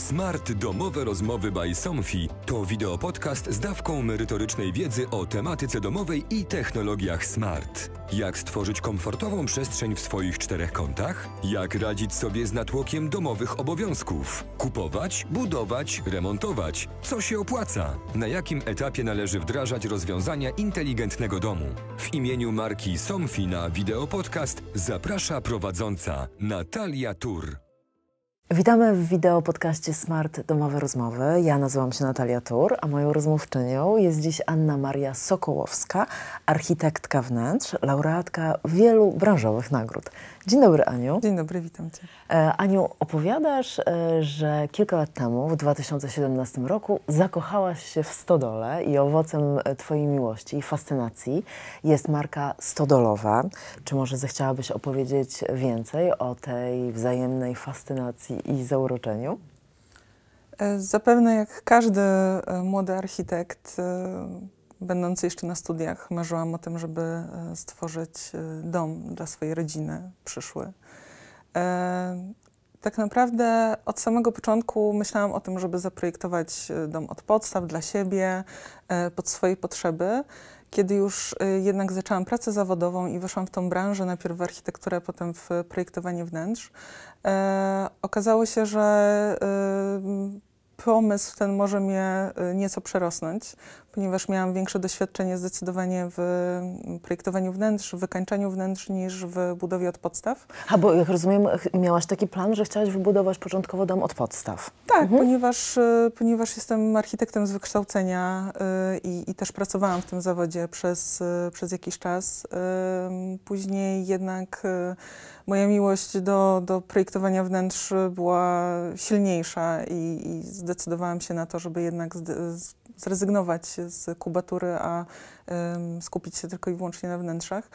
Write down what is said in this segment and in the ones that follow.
Smart Domowe Rozmowy by Somfy to wideopodcast z dawką merytorycznej wiedzy o tematyce domowej i technologiach smart. Jak stworzyć komfortową przestrzeń w swoich czterech kątach? Jak radzić sobie z natłokiem domowych obowiązków? Kupować, budować, remontować. Co się opłaca? Na jakim etapie należy wdrażać rozwiązania inteligentnego domu? W imieniu marki Somfy na wideopodcast zaprasza prowadząca Natalia Tur. Witamy w wideo podcaście Smart Domowe Rozmowy. Ja nazywam się Natalia Tur, a moją rozmówczynią jest dziś Anna Maria Sokołowska, architektka wnętrz, laureatka wielu branżowych nagród. Dzień dobry, Aniu. Dzień dobry, witam Cię. E, Aniu, opowiadasz, e, że kilka lat temu, w 2017 roku, zakochałaś się w stodole i owocem e, Twojej miłości i fascynacji jest marka stodolowa. Czy może zechciałabyś opowiedzieć więcej o tej wzajemnej fascynacji i zauroczeniu? zapewne jak każdy młody architekt będąc jeszcze na studiach, marzyłam o tym, żeby e, stworzyć e, dom dla swojej rodziny przyszły. E, tak naprawdę od samego początku myślałam o tym, żeby zaprojektować dom od podstaw dla siebie, pod swoje potrzeby. Kiedy już jednak zaczęłam pracę zawodową i weszłam w tą branżę, najpierw w architekturę, potem w projektowanie wnętrz, okazało się, że pomysł ten może mnie nieco przerosnąć, ponieważ miałam większe doświadczenie zdecydowanie w mm, projektowaniu wnętrz, w wykańczaniu wnętrz niż w budowie od podstaw. A bo jak rozumiem, miałaś taki plan, że chciałaś wybudować początkowo dom od podstaw. Tak, mhm. ponieważ, y, ponieważ jestem architektem z wykształcenia y, i, i też pracowałam w tym zawodzie przez, y, przez jakiś czas. Później jednak moja miłość do, do projektowania wnętrz była silniejsza i, i zdecydowałam się na to, żeby jednak z, z zrezygnować z kubatury, a skupić się tylko i wyłącznie na wnętrzach.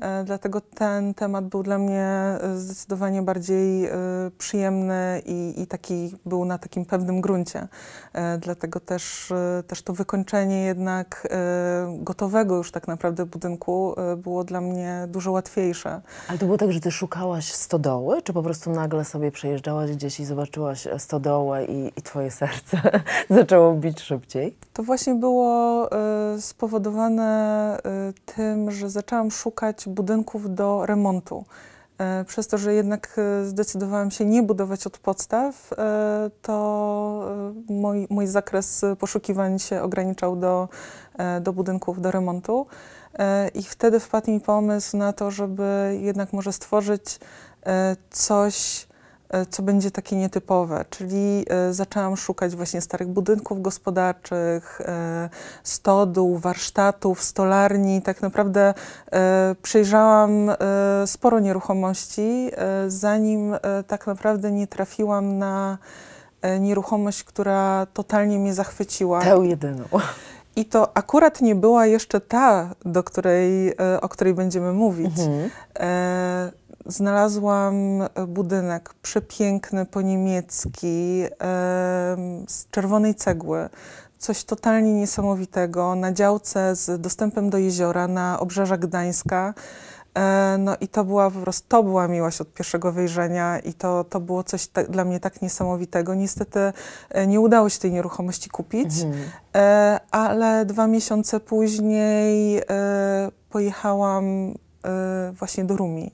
E, dlatego ten temat był dla mnie e, zdecydowanie bardziej e, przyjemny i, i, taki był na takim pewnym gruncie. Dlatego też, też to wykończenie jednak gotowego już tak naprawdę budynku było dla mnie dużo łatwiejsze. Ale to było tak, że ty szukałaś stodoły, czy po prostu nagle sobie przejeżdżałaś gdzieś i zobaczyłaś stodołę i, i twoje serce zaczęło bić szybciej? To właśnie było spowodowane tym, że zaczęłam szukać budynków do remontu. E, przez to, że jednak e, zdecydowałam się nie budować od podstaw, e, to mój, mój zakres poszukiwań się ograniczał do, do budynków do remontu. I wtedy wpadł mi pomysł na to, żeby jednak może stworzyć coś, E, co będzie takie nietypowe, czyli e, zaczęłam szukać właśnie starych budynków gospodarczych, e, stodół, warsztatów, stolarni. Tak naprawdę przejrzałam sporo nieruchomości, zanim tak naprawdę nie trafiłam na nieruchomość, która totalnie mnie zachwyciła. Tę jedyną. I to akurat nie była jeszcze ta, do której, o której będziemy mówić. Mhm znalazłam e, budynek przepiękny po niemiecki z czerwonej cegły. Coś totalnie niesamowitego na działce z dostępem do jeziora na obrzeżach Gdańska. E, no i to była po prostu, to była miłość od pierwszego wejrzenia i to, to było coś tak, dla mnie tak niesamowitego. Niestety e, nie udało się tej nieruchomości kupić, mhm. ale dwa miesiące później pojechałam właśnie do Rumi.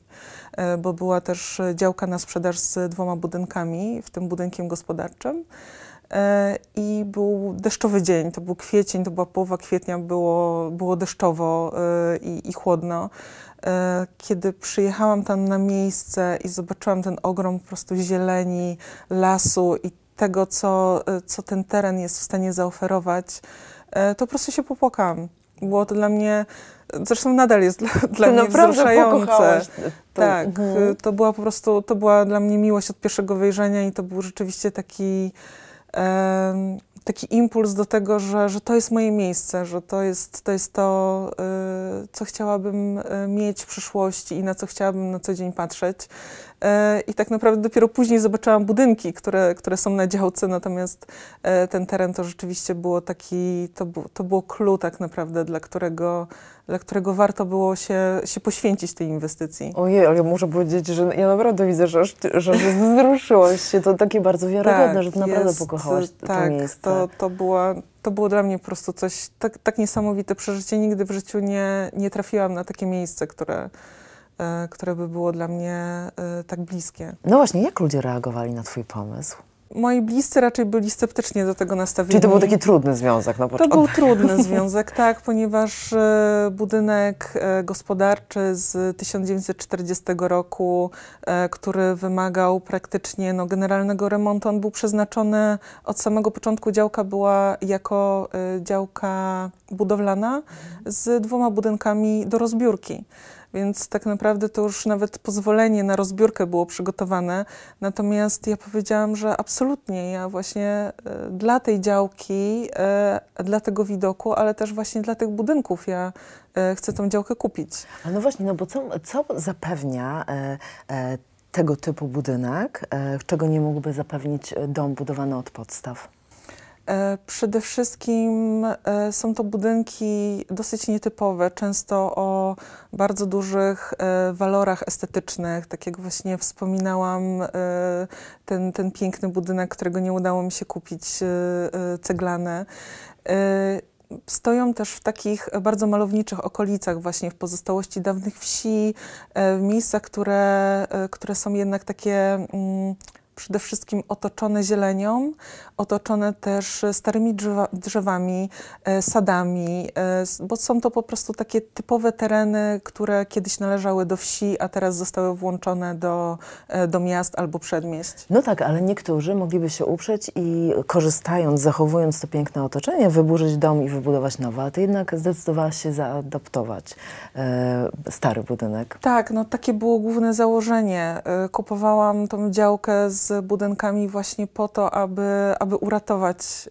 E, bo była też działka na sprzedaż z dwoma budynkami, w tym budynkiem gospodarczym. E, I był deszczowy dzień, to był kwiecień, to była połowa kwietnia, było, było deszczowo e, i, i chłodno. Kiedy przyjechałam tam na miejsce i zobaczyłam ten ogrom po prostu zieleni, lasu i tego, co, co ten teren jest w stanie zaoferować, to po prostu się popłakałam. Było to dla mnie Zresztą nadal jest dla, dla no mnie wzruszające. Tak, mhm. to była po prostu, to była dla mnie miłość od pierwszego wejrzenia i to był rzeczywiście taki... E, taki impuls do tego, że, że to jest moje miejsce, że to jest to, jest to y, co chciałabym y, mieć w przyszłości i na co chciałabym na co dzień patrzeć. Y, I tak naprawdę dopiero później zobaczyłam budynki, które, które są na działce, natomiast y, ten teren to rzeczywiście było taki, to, to było clue tak naprawdę, dla którego, dla którego warto było się, się poświęcić tej inwestycji. Ojej, ale ja muszę powiedzieć, że ja naprawdę widzę, że, że, że wzruszyłaś się, to takie bardzo wiarygodne, tak, że naprawdę jest, pokochałaś tak, to miejsce to, tak. to, była, to było dla mnie po prostu coś, tak, tak niesamowite przeżycie. Nigdy w życiu nie, nie trafiłam na takie miejsce, które, e, które by było dla mnie e, tak bliskie. No właśnie, jak ludzie reagowali na Twój pomysł? Moi bliscy raczej byli sceptycznie do tego nastawieni. Czyli to był taki trudny związek na no, początku. To był trudny związek, tak, ponieważ e, budynek e, gospodarczy z 1940 roku, e, który wymagał praktycznie no, generalnego remontu, on był przeznaczony od samego początku działka była jako działka budowlana z dwoma budynkami do rozbiórki. Więc tak naprawdę to już nawet pozwolenie na rozbiórkę było przygotowane. Natomiast ja powiedziałam, że absolutnie ja właśnie e, dla tej działki, e, dla tego widoku, ale też właśnie dla tych budynków ja e, chcę tą działkę kupić. A no właśnie, no bo co, co zapewnia tego typu budynek, czego nie mógłby zapewnić dom budowany od podstaw? E, przede wszystkim e, są to budynki dosyć nietypowe, często o bardzo dużych e, walorach estetycznych. Tak jak właśnie wspominałam, ten, ten piękny budynek, którego nie udało mi się kupić, ceglany stoją też w takich bardzo malowniczych okolicach, właśnie w pozostałości dawnych wsi, w miejscach, które, które są jednak takie mm, przede wszystkim otoczone zielenią, otoczone też starymi drzewami, e, sadami, e, bo są to po prostu takie typowe tereny, które kiedyś należały do wsi, a teraz zostały włączone do, e, do miast albo przedmieść. No tak, ale niektórzy mogliby się uprzeć i korzystając, zachowując to piękne otoczenie, wyburzyć dom i wybudować nowe, a ty jednak zdecydowałaś się zaadaptować e, stary budynek. Tak, no takie było główne założenie. Kupowałam tą działkę z z budynkami właśnie po to, aby, aby uratować y,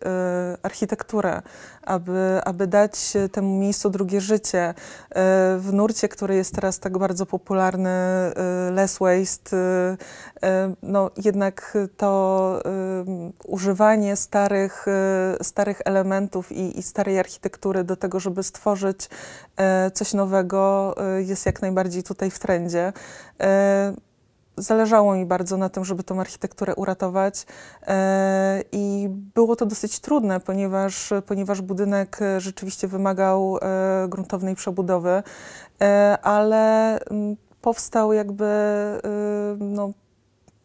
architekturę, aby, aby dać temu miejscu drugie życie. Y, w nurcie, który jest teraz tak bardzo popularny, y, less waste, no jednak to używanie starych, starych elementów i, i starej architektury do tego, żeby stworzyć coś nowego, jest jak najbardziej tutaj w trendzie zależało mi bardzo na tym, żeby tą architekturę uratować e, i było to dosyć trudne, ponieważ, ponieważ budynek rzeczywiście wymagał e, gruntownej przebudowy, e, ale mm, powstał jakby no,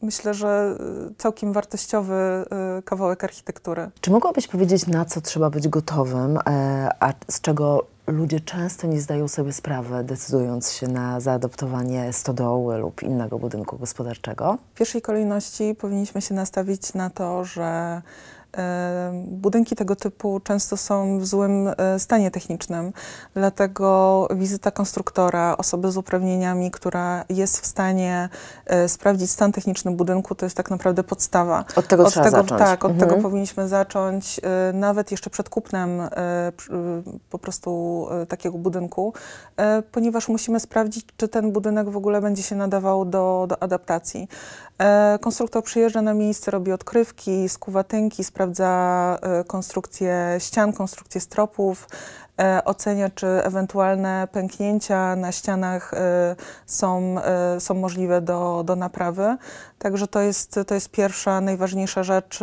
myślę, że y, całkiem wartościowy y, kawałek architektury. Czy mogłabyś powiedzieć, na co trzeba być gotowym, e, a z czego ludzie często nie zdają sobie sprawy, decydując się na zaadoptowanie stodoły lub innego budynku gospodarczego? W pierwszej kolejności powinniśmy się nastawić na to, że Budynki tego typu często są w złym e, stanie technicznym, dlatego wizyta konstruktora, osoby z uprawnieniami, która jest w stanie e, sprawdzić stan techniczny budynku, to jest tak naprawdę podstawa. Od tego od trzeba tego, zacząć. Tak, od mhm. tego powinniśmy zacząć, e, nawet jeszcze przed kupnem po prostu takiego budynku, ponieważ musimy sprawdzić, czy ten budynek w ogóle będzie się nadawał do, do adaptacji. Konstruktor przyjeżdża na miejsce, robi odkrywki, skuwatynki, sprawdza sprawdza e, konstrukcję ścian, konstrukcję stropów, e, ocenia, czy ewentualne pęknięcia na ścianach e, są, są możliwe do, do naprawy. Także to jest, to jest pierwsza, najważniejsza rzecz,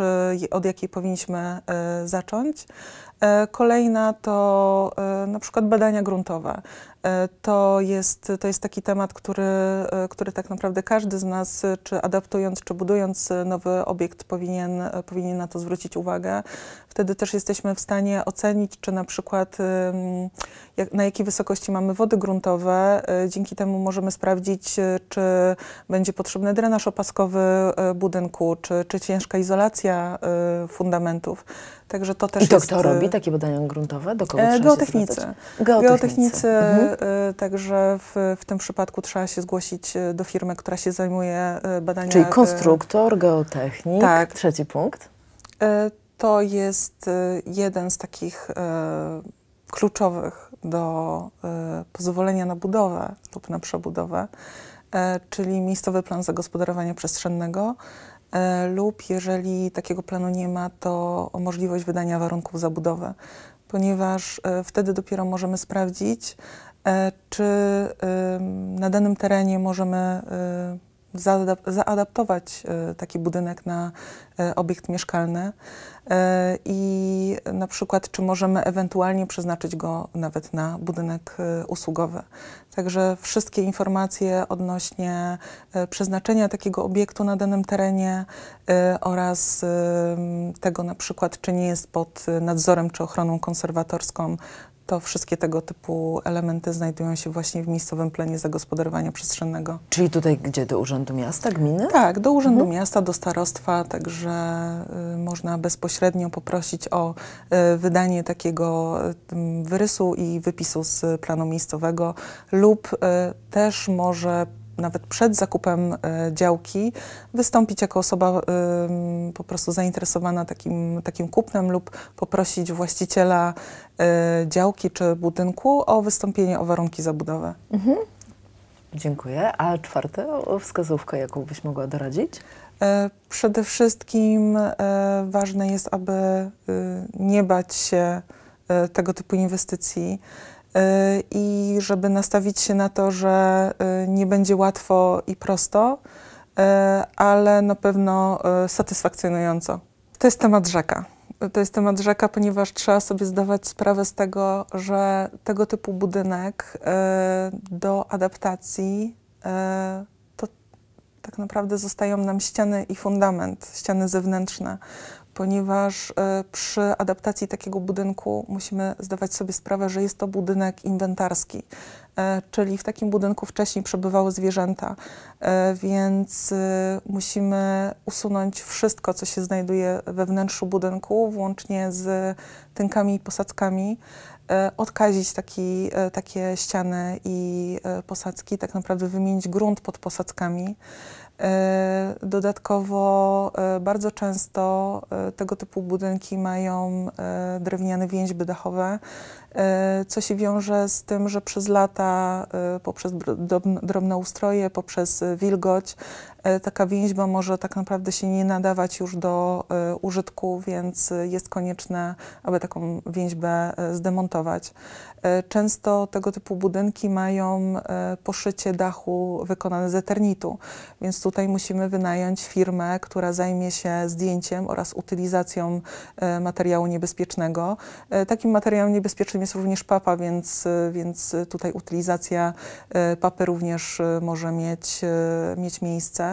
od jakiej powinniśmy zacząć. Kolejna to na przykład badania gruntowe. E, to jest, to jest taki temat, który, e, który tak naprawdę każdy z nas, czy adaptując, czy budując nowy obiekt, powinien, e, powinien na to zwrócić uwagę. Wtedy też jesteśmy w stanie ocenić, czy na przykład jak, na jakiej wysokości mamy wody gruntowe. Dzięki temu możemy sprawdzić, czy będzie potrzebny drenaż opaskowy budynku, czy, czy ciężka izolacja fundamentów. Także to też I to jest... kto robi takie badania gruntowe? Do kogo Geotechnicy. Geotechnicy. Geotechnicy mhm. E, także w, w tym przypadku trzeba się zgłosić e, do firmy, która się zajmuje e, badaniami. Czyli konstruktor, geotechnik, tak. trzeci punkt. To jest jeden z takich kluczowych do pozwolenia na budowę lub na przebudowę, czyli miejscowy plan zagospodarowania przestrzennego lub jeżeli takiego planu nie ma, to możliwość wydania warunków zabudowy, ponieważ wtedy dopiero możemy sprawdzić, E, czy na danym terenie możemy e, zaadaptować e, taki budynek na obiekt mieszkalny i na przykład, czy możemy ewentualnie przeznaczyć go nawet na budynek usługowy. Także wszystkie informacje odnośnie przeznaczenia takiego obiektu na danym terenie oraz tego na przykład, czy nie jest pod nadzorem czy ochroną konserwatorską to wszystkie tego typu elementy znajdują się właśnie w miejscowym planie zagospodarowania przestrzennego. Czyli tutaj gdzie? Do Urzędu Miasta, Gminy? Tak, do Urzędu mhm. Miasta, do starostwa, także y, można bezpośrednio poprosić o y, wydanie takiego y, wyrysu i wypisu z planu miejscowego lub y, też może nawet przed zakupem e, działki wystąpić jako osoba e, po prostu zainteresowana takim, takim kupnem lub poprosić właściciela e, działki czy budynku o wystąpienie o warunki zabudowy. Mhm. Dziękuję. A czwarte wskazówka, jaką byś mogła doradzić? Przede wszystkim ważne jest, aby nie bać się tego typu inwestycji. Y, i żeby nastawić się na to, że y, nie będzie łatwo i prosto, y, ale na pewno satysfakcjonująco. To jest temat rzeka. To jest temat rzeka, ponieważ trzeba sobie zdawać sprawę z tego, że tego typu budynek do adaptacji to tak naprawdę zostają nam ściany i fundament, ściany zewnętrzne ponieważ e, przy adaptacji takiego budynku musimy zdawać sobie sprawę, że jest to budynek inwentarski, e, czyli w takim budynku wcześniej przebywały zwierzęta, e, więc musimy usunąć wszystko, co się znajduje we wnętrzu budynku, włącznie z tynkami i posadzkami, odkazić taki, takie ściany i posadzki, tak naprawdę wymienić grunt pod posadzkami. E, dodatkowo e, bardzo często e, tego typu budynki mają drewniane więźby dachowe, co się wiąże z tym, że przez lata poprzez drobne ustroje, poprzez wilgoć E, taka więźba może tak naprawdę się nie nadawać już do e, użytku, więc jest konieczne, aby taką więźbę e, zdemontować. Często tego typu budynki mają poszycie dachu wykonane z eternitu, więc tutaj musimy wynająć firmę, która zajmie się zdjęciem oraz utylizacją materiału niebezpiecznego. Takim materiałem niebezpiecznym jest również papa, więc, więc tutaj utylizacja papy również może mieć, mieć miejsce.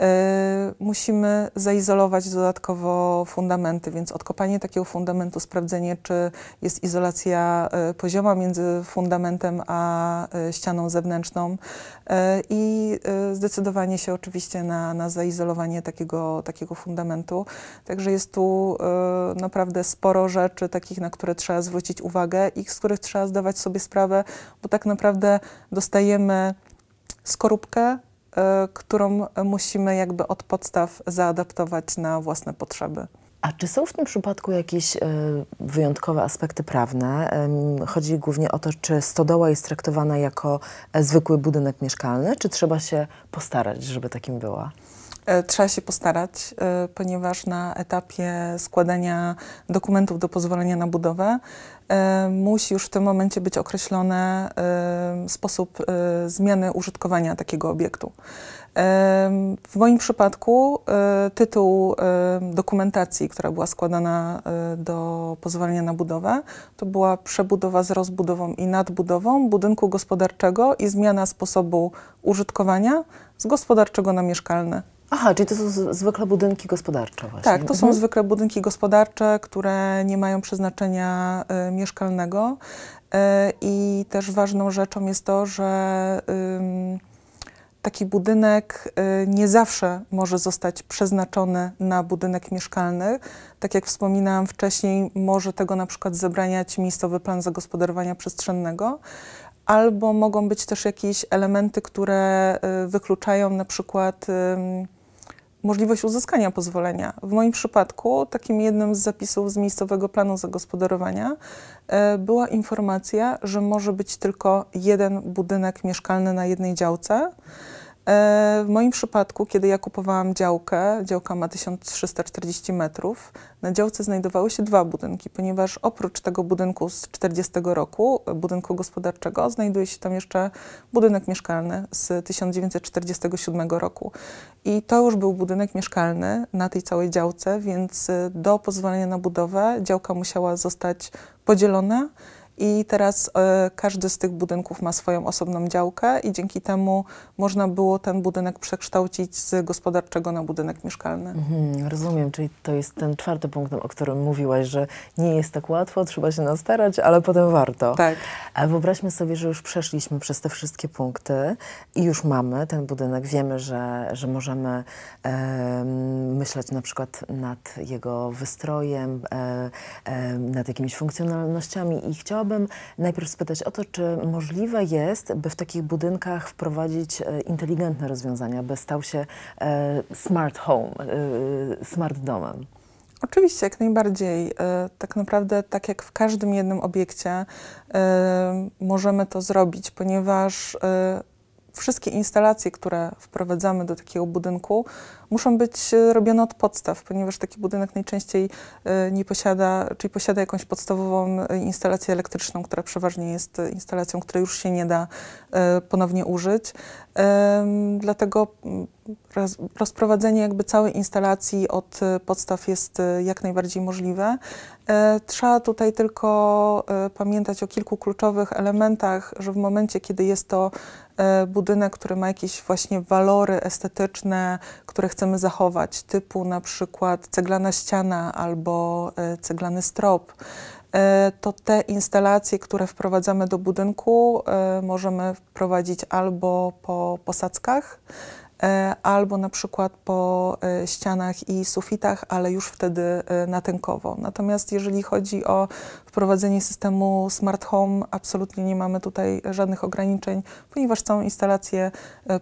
E, musimy zaizolować dodatkowo fundamenty, więc odkopanie takiego fundamentu, sprawdzenie, czy jest izolacja e, pozioma między fundamentem a e, ścianą zewnętrzną i zdecydowanie się oczywiście na, na zaizolowanie takiego, takiego fundamentu. Także jest tu naprawdę sporo rzeczy takich, na które trzeba zwrócić uwagę i z których trzeba zdawać sobie sprawę, bo tak naprawdę dostajemy skorupkę, E, którą musimy jakby od podstaw zaadaptować na własne potrzeby. A czy są w tym przypadku jakieś y, wyjątkowe aspekty prawne? Y, chodzi głównie o to, czy stodoła jest traktowana jako e, zwykły budynek mieszkalny, czy trzeba się postarać, żeby takim była? E, trzeba się postarać, e, ponieważ na etapie składania dokumentów do pozwolenia na budowę e, musi już w tym momencie być określony sposób zmiany użytkowania takiego obiektu. W moim przypadku tytuł dokumentacji, która była składana do pozwolenia na budowę, to była przebudowa z rozbudową i nadbudową budynku gospodarczego i zmiana sposobu użytkowania z gospodarczego na mieszkalne. Aha, czyli to są zwykle budynki gospodarcze właśnie. Tak, to mhm. są zwykle budynki gospodarcze, które nie mają przeznaczenia y, mieszkalnego. Y, I też ważną rzeczą jest to, że taki budynek y, nie zawsze może zostać przeznaczony na budynek mieszkalny. Tak jak wspominałam wcześniej, może tego na przykład zabraniać miejscowy plan zagospodarowania przestrzennego, albo mogą być też jakieś elementy, które y, wykluczają na przykład możliwość uzyskania pozwolenia. W moim przypadku takim jednym z zapisów z miejscowego planu zagospodarowania e, była informacja, że może być tylko jeden budynek mieszkalny na jednej działce. E, w moim przypadku, kiedy ja kupowałam działkę, działka ma 1340 metrów, na działce znajdowały się dwa budynki, ponieważ oprócz tego budynku z 40 roku, budynku gospodarczego, znajduje się tam jeszcze budynek mieszkalny z 1947 roku. I to już był budynek mieszkalny na tej całej działce, więc e, do pozwolenia na budowę działka musiała zostać podzielona i teraz e, każdy z tych budynków ma swoją osobną działkę i dzięki temu można było ten budynek przekształcić z gospodarczego na budynek mieszkalny. Mhm, rozumiem, czyli to jest ten czwarty punkt, o którym mówiłaś, że nie jest tak łatwo, trzeba się nastarać, ale potem warto. Tak. A wyobraźmy sobie, że już przeszliśmy przez te wszystkie punkty i już mamy ten budynek, wiemy, że, że możemy e, myśleć na przykład nad jego wystrojem, e, nad jakimiś funkcjonalnościami i chciałabym chciałabym najpierw spytać o to, czy możliwe jest, by w takich budynkach wprowadzić e, inteligentne rozwiązania, by stał się e, smart home, e, smart domem? Oczywiście, jak najbardziej. Tak naprawdę, tak jak w każdym jednym obiekcie, możemy to zrobić, ponieważ wszystkie instalacje, które wprowadzamy do takiego budynku, muszą być e, robione od podstaw, ponieważ taki budynek najczęściej e, nie posiada, czyli posiada jakąś podstawową e, instalację elektryczną, która przeważnie jest instalacją, której już się nie da ponownie użyć. Dlatego mm, rozprowadzenie jakby całej instalacji od podstaw jest jak najbardziej możliwe. Trzeba tutaj tylko pamiętać o kilku kluczowych elementach, że w momencie, kiedy jest to E, budynek, który ma jakieś właśnie walory estetyczne, które chcemy zachować, typu na przykład ceglana ściana albo e, ceglany strop, e, to te instalacje, które wprowadzamy do budynku, możemy wprowadzić albo po posadzkach, E, albo na przykład po e, ścianach i sufitach, ale już wtedy e, natękowo. Natomiast jeżeli chodzi o wprowadzenie systemu smart home, absolutnie nie mamy tutaj żadnych ograniczeń, ponieważ całą instalację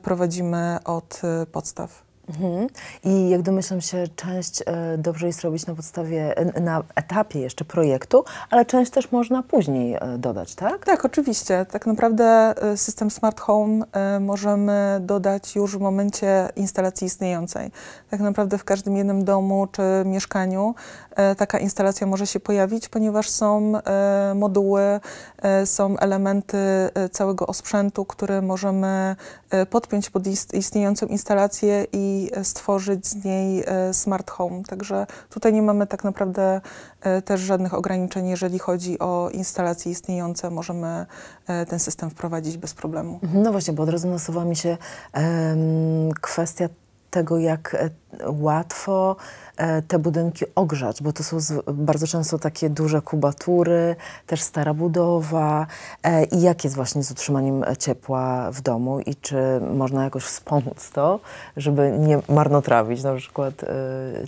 prowadzimy od podstaw. Mhm. I jak domyślam się, część e, dobrze jest robić na podstawie, e, na etapie jeszcze projektu, ale część też można później e, dodać, tak? Tak, oczywiście. Tak naprawdę system smart home możemy dodać już w momencie instalacji istniejącej. Tak naprawdę w każdym jednym domu czy mieszkaniu taka instalacja może się pojawić, ponieważ są moduły, są elementy całego osprzętu, który możemy podpiąć pod istniejącą instalację i E, stworzyć z niej e, smart home. Także tutaj nie mamy tak naprawdę e, też żadnych ograniczeń, jeżeli chodzi o instalacje istniejące. Możemy ten system wprowadzić bez problemu. No właśnie, bo od razu nasuwa mi się um, kwestia tego, jak e, łatwo e, te budynki ogrzać, bo to są bardzo często takie duże kubatury, też stara budowa e, i jak jest właśnie z utrzymaniem ciepła w domu i czy można jakoś wspomóc to, żeby nie marnotrawić na przykład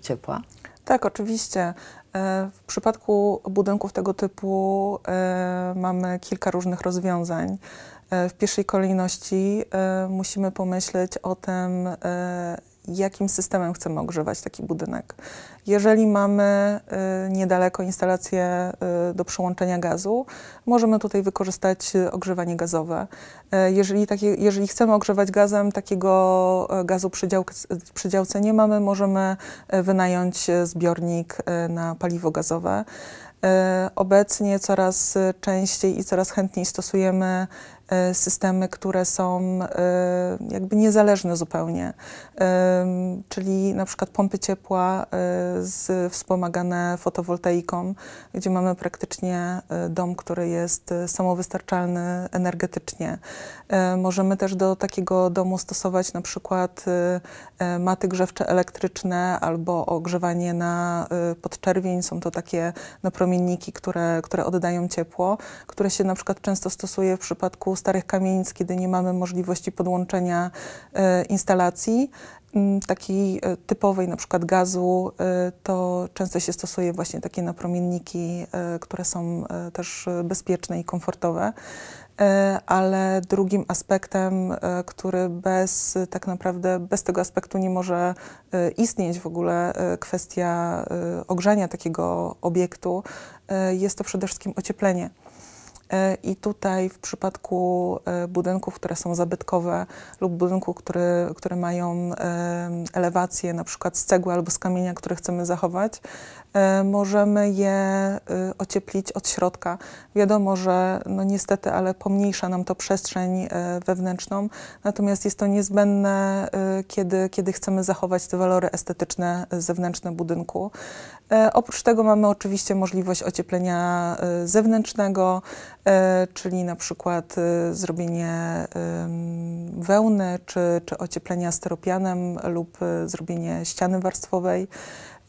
ciepła? Tak, oczywiście. W przypadku budynków tego typu mamy kilka różnych rozwiązań. W pierwszej kolejności musimy pomyśleć o tym, jakim systemem chcemy ogrzewać taki budynek. Jeżeli mamy y, niedaleko instalację y, do przyłączenia gazu, możemy tutaj wykorzystać y, ogrzewanie gazowe. jeżeli, jeżeli chcemy ogrzewać gazem, takiego gazu przy, przy działce nie mamy, możemy wynająć zbiornik na paliwo gazowe. Obecnie coraz częściej i coraz chętniej stosujemy E, systemy, które są e, jakby niezależne zupełnie, e, czyli na przykład pompy ciepła wspomagane fotowoltaiką, gdzie mamy praktycznie dom, który jest samowystarczalny energetycznie. Możemy też do takiego domu stosować na przykład maty grzewcze elektryczne albo ogrzewanie na podczerwień. Są to takie napromienniki, które, które oddają ciepło, które się na przykład często stosuje w przypadku u starych kamienic, kiedy nie mamy możliwości podłączenia e, instalacji mm, takiej e, typowej, na przykład gazu, e, to często się stosuje właśnie takie napromienniki, które są też bezpieczne i komfortowe. Ale drugim aspektem, który bez tak naprawdę bez tego aspektu nie może istnieć w ogóle kwestia ogrzania takiego obiektu, jest to przede wszystkim ocieplenie. E, I tutaj w przypadku e, budynków, które są zabytkowe lub budynków, które, które mają elewację na przykład z cegły albo z kamienia, które chcemy zachować, e, możemy je y, ocieplić od środka. Wiadomo, że no niestety, ale pomniejsza nam to przestrzeń wewnętrzną, natomiast jest to niezbędne, y, kiedy, kiedy chcemy zachować te walory estetyczne y, zewnętrzne budynku. Oprócz tego mamy oczywiście możliwość ocieplenia zewnętrznego, E, czyli na przykład e, zrobienie wełny czy, czy ocieplenia styropianem lub e, zrobienie ściany warstwowej.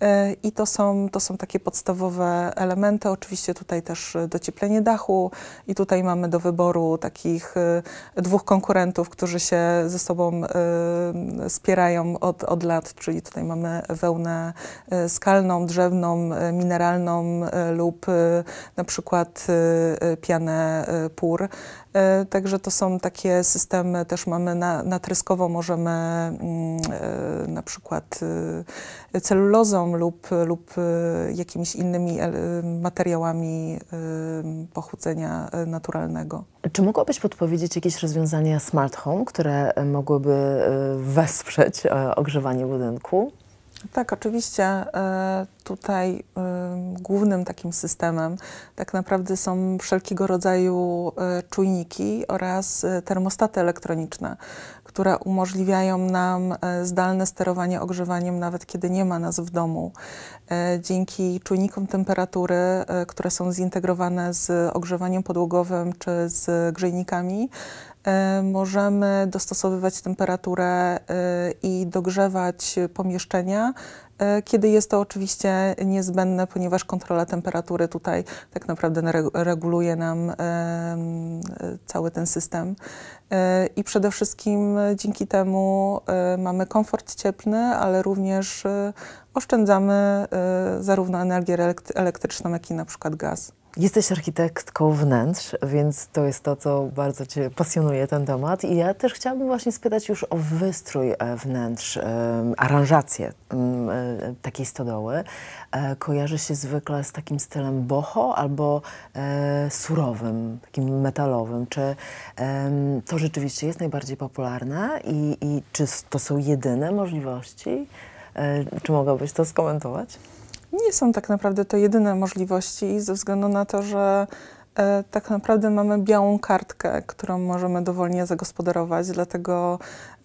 E, I to są, to są takie podstawowe elementy. Oczywiście tutaj też e, docieplenie dachu i tutaj mamy do wyboru takich e, dwóch konkurentów, którzy się ze sobą spierają od, od lat, czyli tutaj mamy wełnę skalną, drzewną, mineralną lub na przykład pianę pór. Także to są takie systemy, też mamy na, natryskowo możemy mm, na przykład celulozą lub, lub y, jakimiś innymi e, materiałami pochodzenia e, naturalnego. Czy mogłabyś podpowiedzieć jakieś rozwiązania smart home, które mogłyby y, wesprzeć e, ogrzewanie budynku? No tak, oczywiście e, tutaj e, głównym takim systemem tak naprawdę są wszelkiego rodzaju e, czujniki oraz termostaty elektroniczne, które umożliwiają nam zdalne sterowanie ogrzewaniem, nawet kiedy nie ma nas w domu. Dzięki czujnikom temperatury, które są zintegrowane z ogrzewaniem podłogowym czy z grzejnikami, E, możemy dostosowywać temperaturę e, i dogrzewać pomieszczenia, e, kiedy jest to oczywiście niezbędne, ponieważ kontrola temperatury tutaj tak naprawdę reguluje nam cały ten system. I przede wszystkim dzięki temu mamy komfort cieplny, ale również oszczędzamy zarówno energię elektryczną, jak i na przykład gaz. Jesteś architektką wnętrz, więc to jest to, co bardzo Cię pasjonuje, ten temat. I ja też chciałabym właśnie spytać już o wystrój e, wnętrz, e, aranżację mm, e, takiej stodoły. Kojarzy się zwykle z takim stylem boho albo surowym, takim metalowym. Czy to rzeczywiście jest najbardziej popularne i, i czy to są jedyne możliwości? Czy mogłabyś to skomentować? nie są tak naprawdę to jedyne możliwości, ze względu na to, że e, tak naprawdę mamy białą kartkę, którą możemy dowolnie zagospodarować, dlatego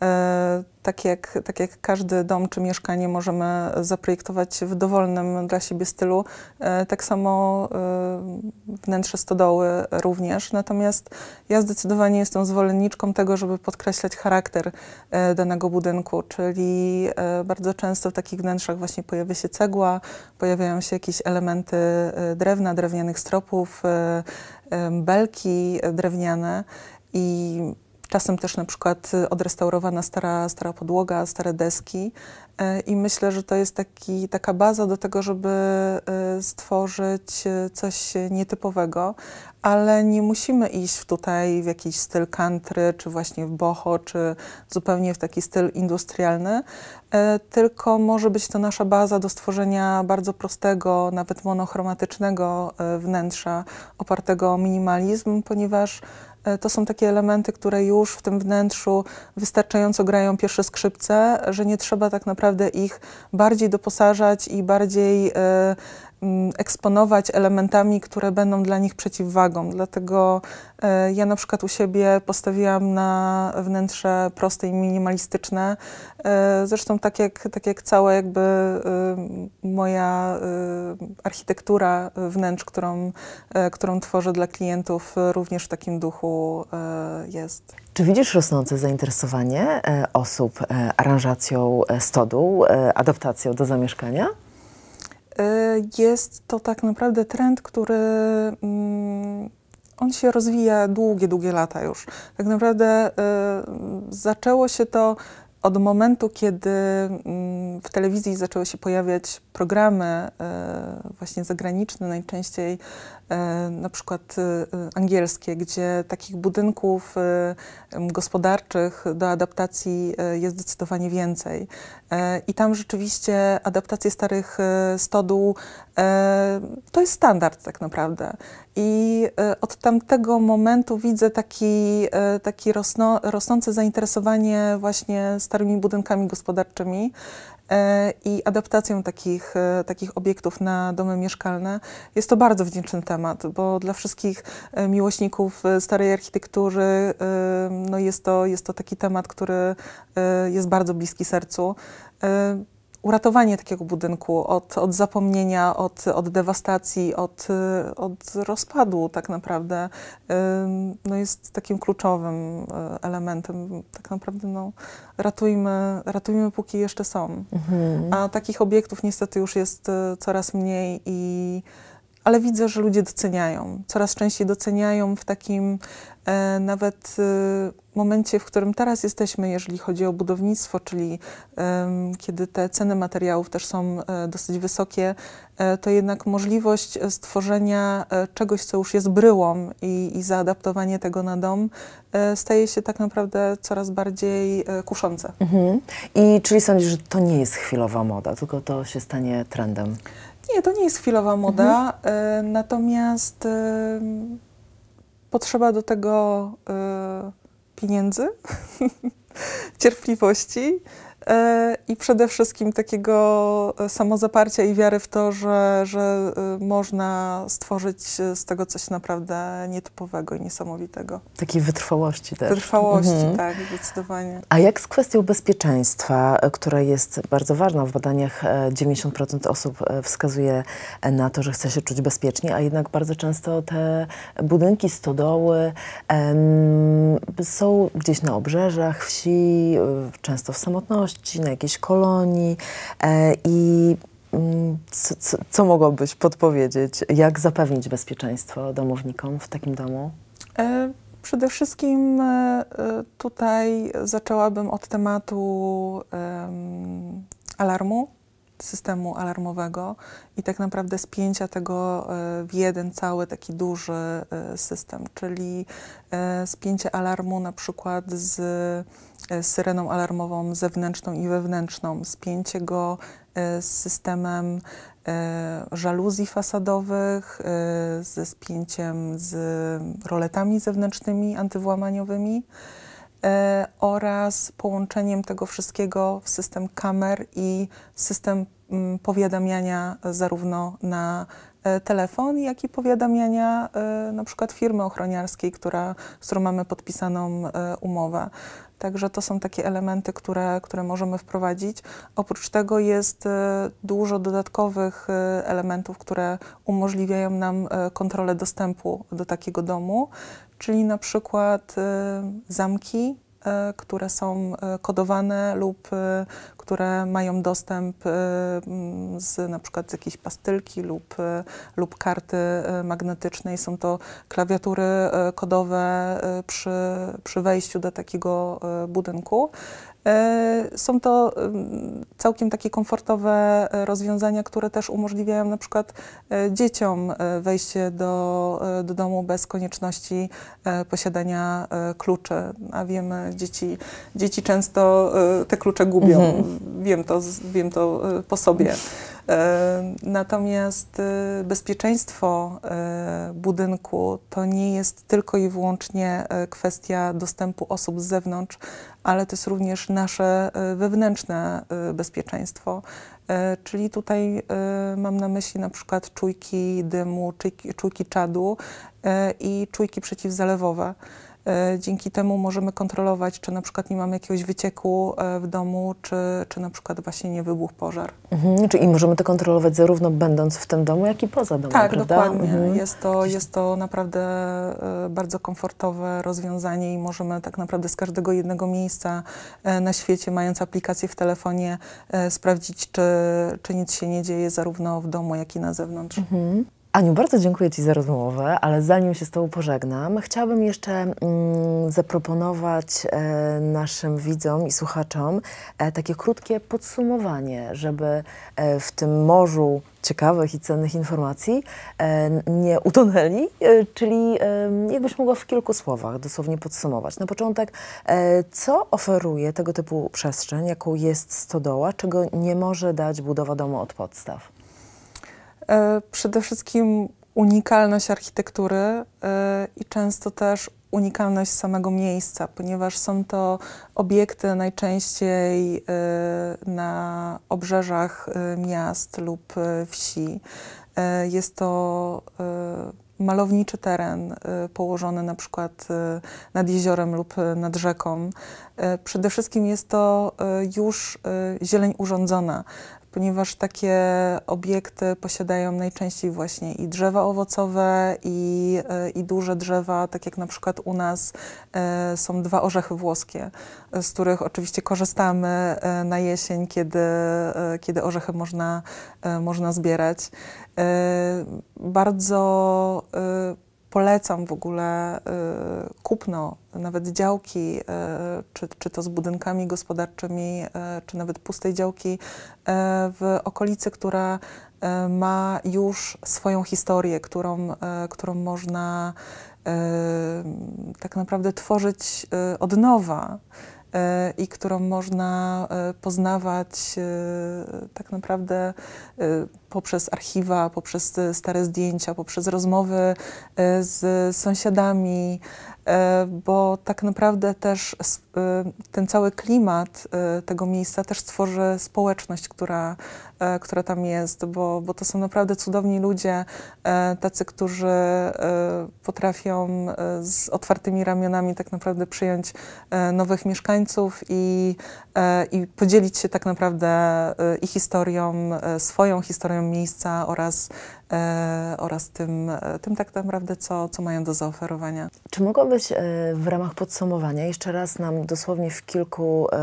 E, tak jak, tak jak każdy dom czy mieszkanie możemy zaprojektować w dowolnym dla siebie stylu, e, tak samo e, wnętrze stodoły również. Natomiast ja zdecydowanie jestem zwolenniczką tego, żeby podkreślać charakter danego budynku, czyli bardzo często w takich wnętrzach właśnie pojawia się cegła, pojawiają się jakieś elementy drewna, drewnianych stropów, belki drewniane i czasem też na przykład y, odrestaurowana stara, stara podłoga, stare deski. Y, I myślę, że to jest taki, taka baza do tego, żeby y, stworzyć coś nietypowego, ale nie musimy iść tutaj w jakiś styl country, czy właśnie w boho, czy zupełnie w taki styl industrialny, tylko może być to nasza baza do stworzenia bardzo prostego, nawet monochromatycznego wnętrza opartego o minimalizm, ponieważ E, to są takie elementy, które już w tym wnętrzu wystarczająco grają pierwsze skrzypce, że nie trzeba tak naprawdę ich bardziej doposażać i bardziej e, Mm, eksponować elementami, które będą dla nich przeciwwagą. Dlatego e, ja na przykład u siebie postawiłam na wnętrze proste i minimalistyczne. E, zresztą tak jak, tak jak cała jakby e, moja architektura wnętrz, którą, którą tworzę dla klientów, również w takim duchu jest. Czy widzisz rosnące zainteresowanie osób aranżacją stodół, adaptacją do zamieszkania? E, jest to tak naprawdę trend, który mm, on się rozwija długie, długie lata już. Tak naprawdę e, zaczęło się to od momentu, kiedy mm, w telewizji zaczęły się pojawiać programy e, właśnie zagraniczne, najczęściej E, na przykład e, angielskie, gdzie takich budynków e, gospodarczych do adaptacji jest zdecydowanie więcej. I tam rzeczywiście adaptacje starych stodół to jest standard tak naprawdę. I od tamtego momentu widzę taki, taki rosnące zainteresowanie właśnie starymi budynkami gospodarczymi. E, i adaptacją takich, e, takich obiektów na domy mieszkalne. Jest to bardzo wdzięczny temat, bo dla wszystkich e, miłośników starej architektury no jest, to, jest to taki temat, który jest bardzo bliski sercu uratowanie takiego budynku od, od zapomnienia, od, od dewastacji, od, od rozpadu tak naprawdę no jest takim kluczowym e, elementem. Tak naprawdę no, ratujmy, ratujmy póki jeszcze są. Mhm. A takich obiektów niestety już jest e, coraz mniej i ale widzę, że ludzie doceniają. Coraz częściej doceniają w takim e, nawet e, momencie, w którym teraz jesteśmy, jeżeli chodzi o budownictwo, czyli e, kiedy te ceny materiałów też są e, dosyć wysokie, e, to jednak możliwość e, stworzenia czegoś, co już jest bryłą i, i zaadaptowanie tego na dom staje się tak naprawdę coraz bardziej kuszące. Mhm. I czyli sądzisz, że to nie jest chwilowa moda, tylko to się stanie trendem? Nie, to nie jest chwilowa moda, mhm. y, natomiast y, potrzeba do tego y, pieniędzy, cierpliwości E, i przede wszystkim takiego e, samozaparcia i wiary w to, że, że e, można stworzyć z tego coś naprawdę nietypowego i niesamowitego. Takiej wytrwałości też. Wytrwałości, mhm. tak, zdecydowanie. A jak z kwestią bezpieczeństwa, która jest bardzo ważna w badaniach, 90% osób wskazuje na to, że chce się czuć bezpiecznie, a jednak bardzo często te budynki, stodoły em, są gdzieś na obrzeżach, wsi, często w samotności wolności, na jakiejś kolonii e, i mm, co, co, co mogłabyś podpowiedzieć? Jak zapewnić bezpieczeństwo domownikom w takim domu? E, przede wszystkim e, tutaj zaczęłabym od tematu e, alarmu systemu alarmowego i tak naprawdę spięcia tego e, w jeden cały taki duży e, system, czyli e, spięcie alarmu na przykład z syreną alarmową zewnętrzną i wewnętrzną, spięcie go z systemem żaluzji fasadowych, ze spięciem z roletami zewnętrznymi antywłamaniowymi. E, oraz połączeniem tego wszystkiego w system kamer i system mm, powiadamiania zarówno na e, telefon, jak i powiadamiania e, na przykład firmy ochroniarskiej, która, z którą mamy podpisaną umowę. Także to są takie elementy, które, które możemy wprowadzić. Oprócz tego jest dużo dodatkowych elementów, które umożliwiają nam kontrolę dostępu do takiego domu, czyli na przykład y, zamki, y, które są y, kodowane lub które mają dostęp z na przykład z jakiejś pastylki lub, lub karty magnetycznej. Są to klawiatury kodowe przy, przy wejściu do takiego budynku. E, są to całkiem takie komfortowe e, rozwiązania, które też umożliwiają na przykład e, dzieciom wejście do, do domu bez konieczności posiadania kluczy. A wiemy, dzieci, dzieci często te klucze gubią. Mhm. Wiem, to, wiem to po sobie. E, natomiast e, bezpieczeństwo e, budynku to nie jest tylko i wyłącznie kwestia dostępu osób z zewnątrz, ale to jest również nasze wewnętrzne bezpieczeństwo. Czyli tutaj mam na myśli na przykład czujki dymu, czujki, czujki czadu i czujki przeciwzalewowe. E, dzięki temu możemy kontrolować, czy na przykład nie mamy jakiegoś wycieku e, w domu, czy, czy na przykład właśnie nie wybuchł pożar. Mhm, czyli znaczy możemy to kontrolować zarówno będąc w tym domu, jak i poza domem, Tak, prawda? dokładnie. Mhm. Jest, to, jest to naprawdę e, bardzo komfortowe rozwiązanie i możemy tak naprawdę z każdego jednego miejsca na świecie, mając aplikację w telefonie, sprawdzić, czy, czy nic się nie dzieje zarówno w domu, jak i na zewnątrz. Mhm. Aniu, bardzo dziękuję Ci za rozmowę, ale zanim się z Tobą pożegnam, chciałabym jeszcze mm, zaproponować e, naszym widzom i słuchaczom e, takie krótkie podsumowanie, żeby e, w tym morzu ciekawych i cennych informacji e, nie utonęli, e, czyli e, jakbyś mogła w kilku słowach dosłownie podsumować. Na początek, co oferuje tego typu przestrzeń, jaką jest stodoła, czego nie może dać budowa domu od podstaw? E, przede wszystkim unikalność architektury e, i często też unikalność samego miejsca, ponieważ są to obiekty najczęściej e, na obrzeżach miast lub wsi. Jest to malowniczy teren położony na przykład nad jeziorem lub nad rzeką. Przede wszystkim jest to już zieleń urządzona ponieważ takie obiekty posiadają najczęściej właśnie i drzewa owocowe, i, e, i duże drzewa, tak jak na przykład u nas e, są dwa orzechy włoskie, z których oczywiście korzystamy e, na jesień, kiedy, kiedy orzechy można, można zbierać. Bardzo Polecam w ogóle y, kupno, nawet działki, y, czy, czy to z budynkami gospodarczymi, y, czy nawet pustej działki w okolicy, która ma już swoją historię, którą, którą można tak naprawdę tworzyć od nowa i którą można e, poznawać e, tak naprawdę e, poprzez archiwa, poprzez stare zdjęcia, poprzez rozmowy z sąsiadami, bo tak naprawdę też Y, ten cały klimat y, tego miejsca też stworzy społeczność, która, y, która tam jest, bo, bo to są naprawdę cudowni ludzie, tacy, którzy potrafią z otwartymi ramionami tak naprawdę przyjąć nowych mieszkańców i, i podzielić się tak naprawdę ich historią, swoją historią miejsca oraz oraz tym, tym tak naprawdę, co, co mają do zaoferowania. Czy mogłabyś w ramach podsumowania jeszcze raz nam dosłownie w kilku e,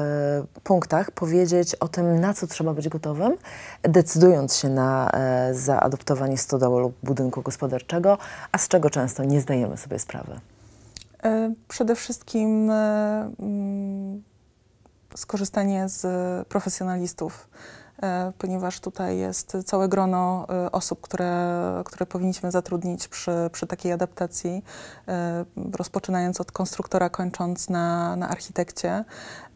punktach powiedzieć o tym, na co trzeba być gotowym, decydując się na e, zaadoptowanie stodoły lub budynku gospodarczego, a z czego często nie zdajemy sobie sprawy. E, przede wszystkim mm, skorzystanie z profesjonalistów E, ponieważ tutaj jest całe grono e, osób, które, które powinniśmy zatrudnić przy, przy takiej adaptacji, e, rozpoczynając od konstruktora, kończąc na, na architekcie.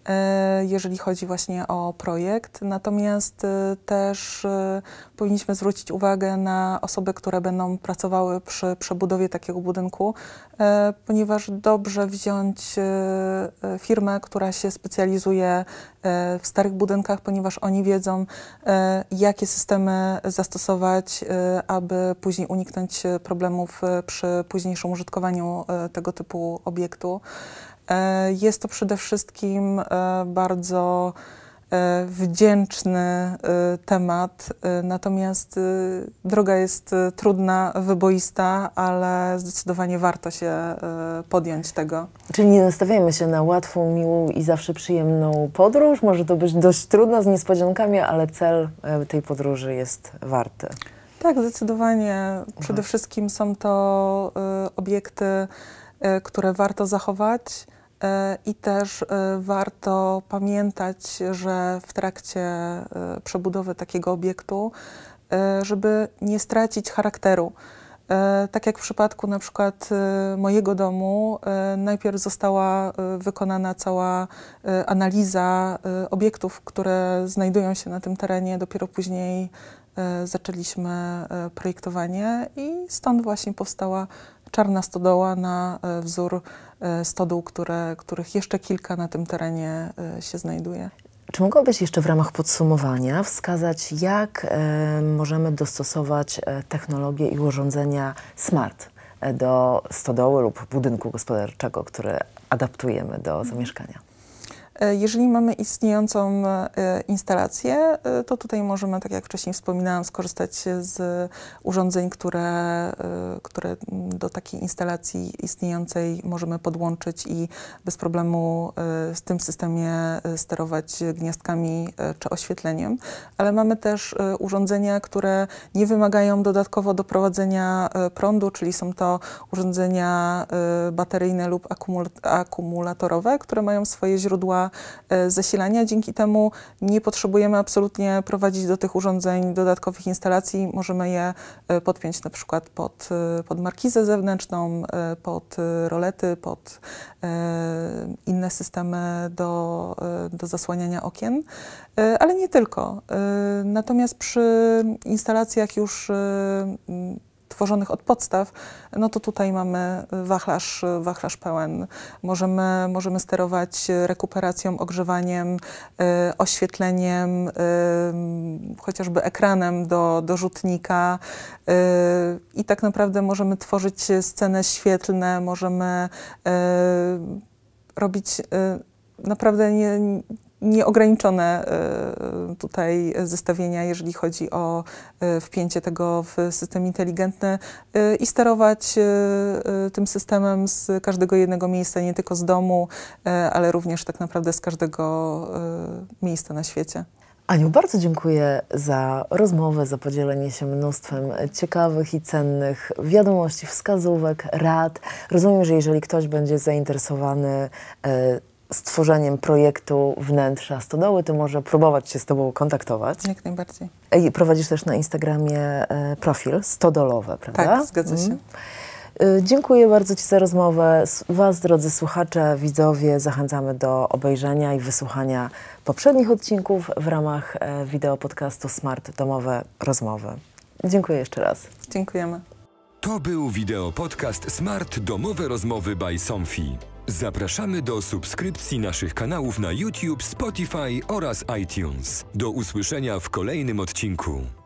E, jeżeli chodzi właśnie o projekt. Natomiast e, też e, powinniśmy zwrócić uwagę na osoby, które będą pracowały przy przebudowie takiego budynku, ponieważ dobrze wziąć firmę, która się specjalizuje w starych budynkach, ponieważ oni wiedzą, jakie systemy zastosować, aby później uniknąć problemów przy późniejszym użytkowaniu tego typu obiektu. E, jest to przede wszystkim e, bardzo e, wdzięczny temat, natomiast droga jest trudna, wyboista, ale zdecydowanie warto się podjąć tego. Czyli nie nastawiajmy się na łatwą, miłą i zawsze przyjemną podróż. Może to być dość trudna z niespodziankami, ale cel tej podróży jest warty. Tak, zdecydowanie. Przede mhm. wszystkim są to obiekty, które warto zachować E, I też e, warto pamiętać, że w trakcie e, przebudowy takiego obiektu, żeby nie stracić charakteru. Tak jak w przypadku na przykład mojego domu, najpierw została wykonana cała analiza obiektów, które znajdują się na tym terenie, dopiero później zaczęliśmy projektowanie i stąd właśnie powstała czarna stodoła na e, wzór e, stodół, które, których jeszcze kilka na tym terenie e, się znajduje. Czy mogłabyś jeszcze w ramach podsumowania wskazać, jak możemy dostosować technologie i urządzenia smart do stodoły lub budynku gospodarczego, które adaptujemy do mhm. zamieszkania? E, jeżeli mamy istniejącą e, instalację, e, to tutaj możemy, tak jak wcześniej wspominałam, skorzystać z urządzeń, które, które do takiej instalacji istniejącej możemy podłączyć i bez problemu w tym systemie sterować gniazdkami czy oświetleniem. Ale mamy też urządzenia, które nie wymagają dodatkowo doprowadzenia prądu, czyli są to urządzenia bateryjne lub akumulatorowe, które mają swoje źródła E, zasilania. Dzięki temu nie potrzebujemy absolutnie prowadzić do tych urządzeń dodatkowych instalacji. Możemy je e, podpiąć na przykład pod, e, pod markizę zewnętrzną, pod rolety, pod inne systemy do, do zasłaniania okien, ale nie tylko. Natomiast przy instalacjach już tworzonych od podstaw, no to tutaj mamy wachlarz, wachlarz pełen. Możemy, możemy sterować rekuperacją, ogrzewaniem, y, oświetleniem, y, chociażby ekranem do, do rzutnika y, i tak naprawdę możemy tworzyć sceny świetlne, możemy robić naprawdę nie, nieograniczone e, tutaj zestawienia, jeżeli chodzi o e, wpięcie tego w system inteligentny e, i sterować tym systemem z każdego jednego miejsca, nie tylko z domu, ale również tak naprawdę z każdego miejsca na świecie. Aniu, bardzo dziękuję za rozmowę, za podzielenie się mnóstwem ciekawych i cennych wiadomości, wskazówek, rad. Rozumiem, że jeżeli ktoś będzie zainteresowany stworzeniem projektu wnętrza stodoły, to może próbować się z Tobą kontaktować. Jak najbardziej. I prowadzisz też na Instagramie e, profil stodolowe, prawda? Tak, zgadza się. Mm. Dziękuję bardzo Ci za rozmowę. Was, drodzy słuchacze, widzowie, zachęcamy do obejrzenia i wysłuchania poprzednich odcinków w ramach e, wideopodcastu podcastu Smart Domowe Rozmowy. Dziękuję jeszcze raz. Dziękujemy. To był wideopodcast podcast Smart Domowe Rozmowy by Somfy. Zapraszamy do subskrypcji naszych kanałów na YouTube, Spotify oraz iTunes. Do usłyszenia w kolejnym odcinku.